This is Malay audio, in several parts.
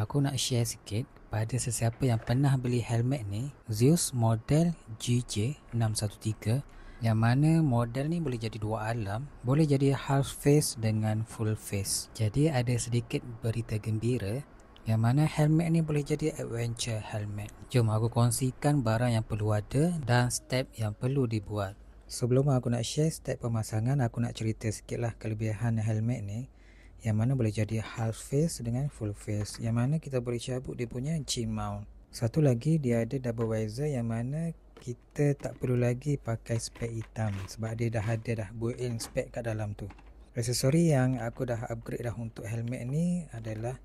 Aku nak share sikit pada sesiapa yang pernah beli helmet ni Zeus model GJ613 yang mana model ni boleh jadi dua alam Boleh jadi half face dengan full face Jadi ada sedikit berita gembira Yang mana helmet ni boleh jadi adventure helmet Jom aku kongsikan barang yang perlu ada Dan step yang perlu dibuat Sebelum aku nak share step pemasangan Aku nak cerita sikit lah kelebihan helmet ni yang mana boleh jadi half face dengan full face yang mana kita boleh cabut dia punya chin mount satu lagi dia ada double visor yang mana kita tak perlu lagi pakai spek hitam sebab dia dah ada dah built-in spek kat dalam tu aksesori yang aku dah upgrade dah untuk helmet ni adalah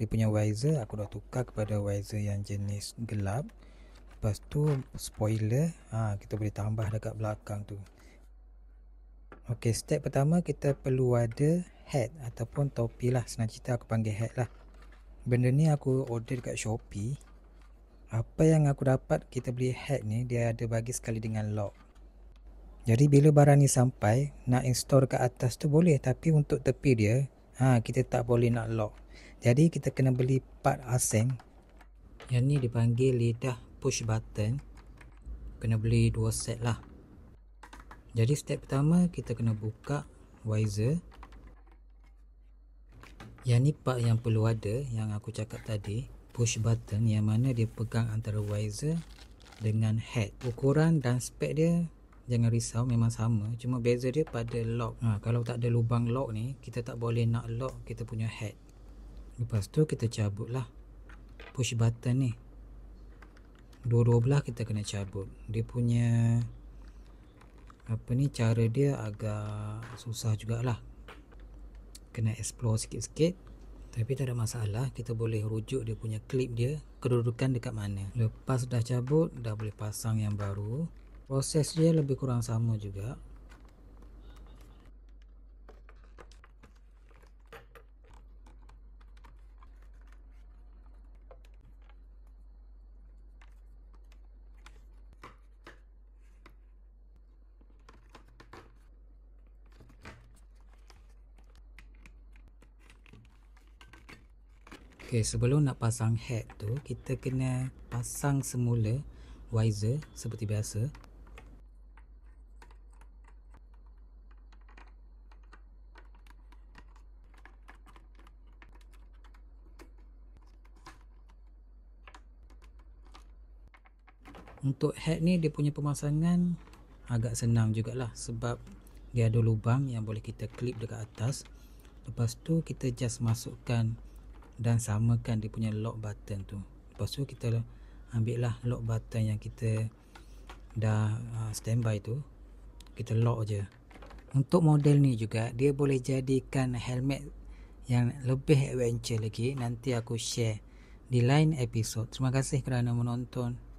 dia punya visor aku dah tukar kepada visor yang jenis gelap lepas tu spoiler ha, kita boleh tambah dekat belakang tu Okey, step pertama kita perlu ada hat ataupun topi lah senang cerita aku panggil hat lah benda ni aku order dekat Shopee apa yang aku dapat kita beli hat ni dia ada bagi sekali dengan lock jadi bila barang ni sampai nak install dekat atas tu boleh tapi untuk tepi dia ha, kita tak boleh nak lock jadi kita kena beli part asing yang ni dipanggil lidah push button kena beli dua set lah jadi step pertama kita kena buka wiser yang ni part yang perlu ada yang aku cakap tadi push button yang mana dia pegang antara visor dengan head ukuran dan spek dia jangan risau memang sama cuma beza dia pada lock ha, kalau tak ada lubang lock ni kita tak boleh nak lock kita punya head lepas tu kita cabut lah push button ni dua-dua belah kita kena cabut dia punya apa ni cara dia agak susah jugalah kena explore sikit-sikit tapi tak ada masalah kita boleh rujuk dia punya clip dia kedudukan dekat mana lepas dah cabut dah boleh pasang yang baru proses dia lebih kurang sama juga Okey, sebelum nak pasang head tu, kita kena pasang semula wiser seperti biasa. Untuk head ni dia punya pemasangan agak senang jugalah sebab dia ada lubang yang boleh kita clip dekat atas. Lepas tu kita just masukkan dan samakan dia punya lock button tu lepas tu kita ambil lah lock button yang kita dah ah, standby tu kita lock je untuk model ni juga dia boleh jadikan helmet yang lebih adventure lagi nanti aku share di lain episod. terima kasih kerana menonton